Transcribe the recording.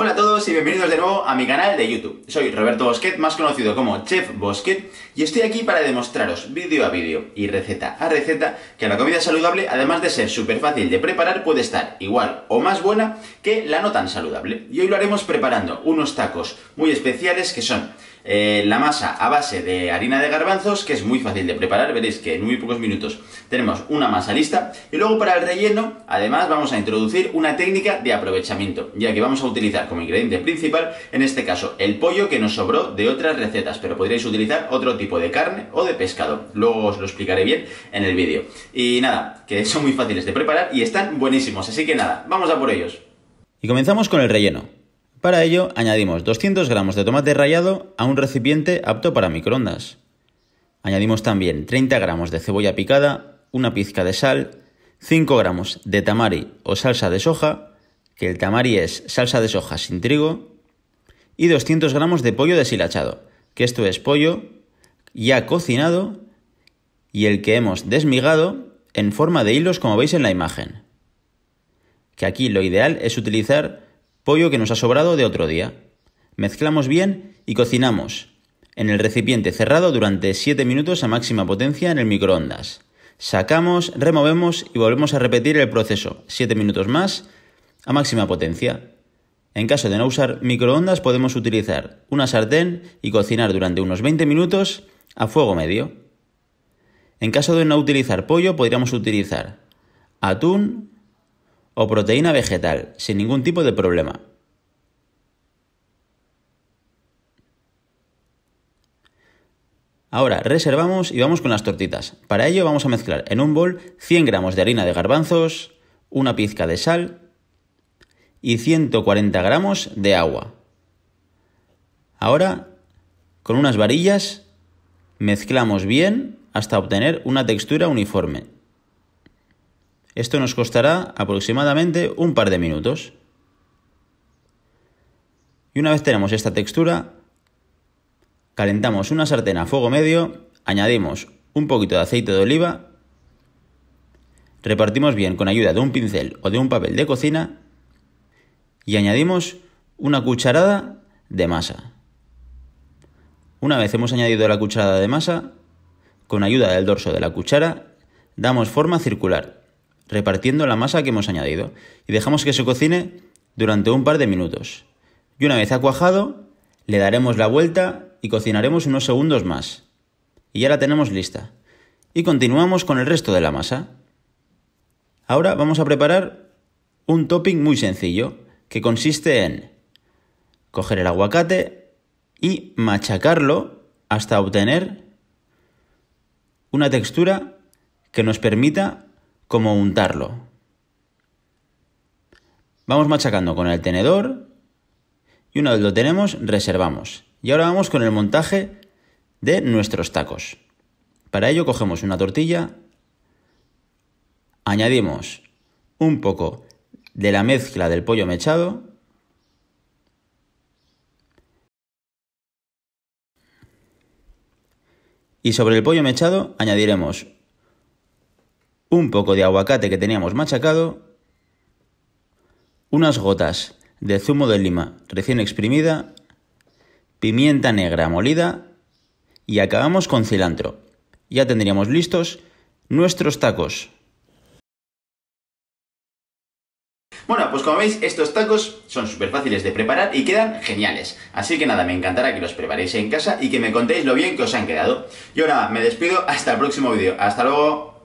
Hola a todos y bienvenidos de nuevo a mi canal de YouTube. Soy Roberto Bosquet, más conocido como Chef Bosquet, y estoy aquí para demostraros vídeo a vídeo y receta a receta que la comida saludable, además de ser súper fácil de preparar, puede estar igual o más buena que la no tan saludable. Y hoy lo haremos preparando unos tacos muy especiales que son eh, la masa a base de harina de garbanzos, que es muy fácil de preparar, veréis que en muy pocos minutos tenemos una masa lista. Y luego para el relleno, además, vamos a introducir una técnica de aprovechamiento, ya que vamos a utilizar como ingrediente principal, en este caso, el pollo que nos sobró de otras recetas, pero podríais utilizar otro tipo de carne o de pescado. Luego os lo explicaré bien en el vídeo. Y nada, que son muy fáciles de preparar y están buenísimos, así que nada, vamos a por ellos. Y comenzamos con el relleno. Para ello añadimos 200 gramos de tomate rallado a un recipiente apto para microondas. Añadimos también 30 gramos de cebolla picada, una pizca de sal, 5 gramos de tamari o salsa de soja, que el tamari es salsa de soja sin trigo, y 200 gramos de pollo deshilachado, que esto es pollo ya cocinado y el que hemos desmigado en forma de hilos como veis en la imagen. Que aquí lo ideal es utilizar pollo que nos ha sobrado de otro día. Mezclamos bien y cocinamos en el recipiente cerrado durante 7 minutos a máxima potencia en el microondas. Sacamos, removemos y volvemos a repetir el proceso 7 minutos más a máxima potencia. En caso de no usar microondas podemos utilizar una sartén y cocinar durante unos 20 minutos a fuego medio. En caso de no utilizar pollo podríamos utilizar atún o proteína vegetal, sin ningún tipo de problema. Ahora reservamos y vamos con las tortitas. Para ello vamos a mezclar en un bol 100 gramos de harina de garbanzos, una pizca de sal y 140 gramos de agua. Ahora, con unas varillas, mezclamos bien hasta obtener una textura uniforme. Esto nos costará aproximadamente un par de minutos. Y una vez tenemos esta textura, calentamos una sartén a fuego medio, añadimos un poquito de aceite de oliva, repartimos bien con ayuda de un pincel o de un papel de cocina y añadimos una cucharada de masa. Una vez hemos añadido la cucharada de masa, con ayuda del dorso de la cuchara, damos forma circular repartiendo la masa que hemos añadido y dejamos que se cocine durante un par de minutos. Y una vez ha cuajado, le daremos la vuelta y cocinaremos unos segundos más. Y ya la tenemos lista. Y continuamos con el resto de la masa. Ahora vamos a preparar un topping muy sencillo, que consiste en coger el aguacate y machacarlo hasta obtener una textura que nos permita como untarlo. Vamos machacando con el tenedor y una vez lo tenemos reservamos. Y ahora vamos con el montaje de nuestros tacos. Para ello cogemos una tortilla, añadimos un poco de la mezcla del pollo mechado y sobre el pollo mechado añadiremos un poco de aguacate que teníamos machacado, unas gotas de zumo de lima recién exprimida, pimienta negra molida y acabamos con cilantro. Ya tendríamos listos nuestros tacos. Bueno, pues como veis, estos tacos son súper fáciles de preparar y quedan geniales. Así que nada, me encantará que los preparéis en casa y que me contéis lo bien que os han quedado. Y ahora me despido, hasta el próximo vídeo. ¡Hasta luego!